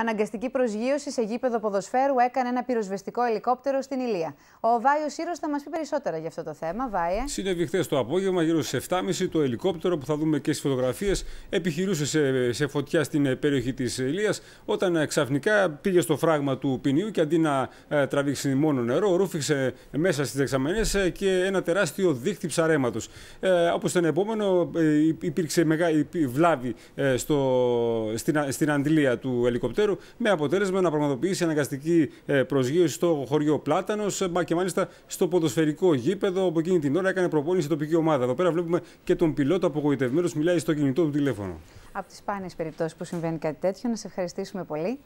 Αναγκαστική προσγείωση σε γήπεδο ποδοσφαίρου έκανε ένα πυροσβεστικό ελικόπτερο στην Ηλία. Ο Βάιος Σύρος θα μας πει περισσότερα για αυτό το θέμα. Βάιε. Συνέβη χθες το απόγευμα, γύρω στις 7.30, το ελικόπτερο που θα δούμε και στις φωτογραφίες επιχειρούσε σε, σε φωτιά στην ε, περιοχή της Ηλίας. Όταν ε, ξαφνικά πήγε στο φράγμα του ποινιού και αντί να ε, τραβήξει μόνο νερό, ρούφηξε μέσα στις δεξαμενές και ένα τεράστιο δίχτυ ψαρέματος. Ε, Όπως ήταν επόμενο, υπήρξε μεγάλη βλάβη στο, στην, στην αντιλία του ελικόπτερου με αποτέλεσμα να πραγματοποιήσει αναγκαστική ε, προσγείωση στο χωριό Πλάτανος, ε, και μάλιστα στο ποδοσφαιρικό γήπεδο, όπου εκείνη την ώρα έκανε προπόνηση τοπική ομάδα. Εδώ πέρα βλέπουμε και τον πιλότο απογοητευμένος μιλάει στο κινητό του τηλέφωνο. Από τις σπάνιες περιπτώσεις που συμβαίνει κάτι τέτοιο, να σε ευχαριστήσουμε πολύ.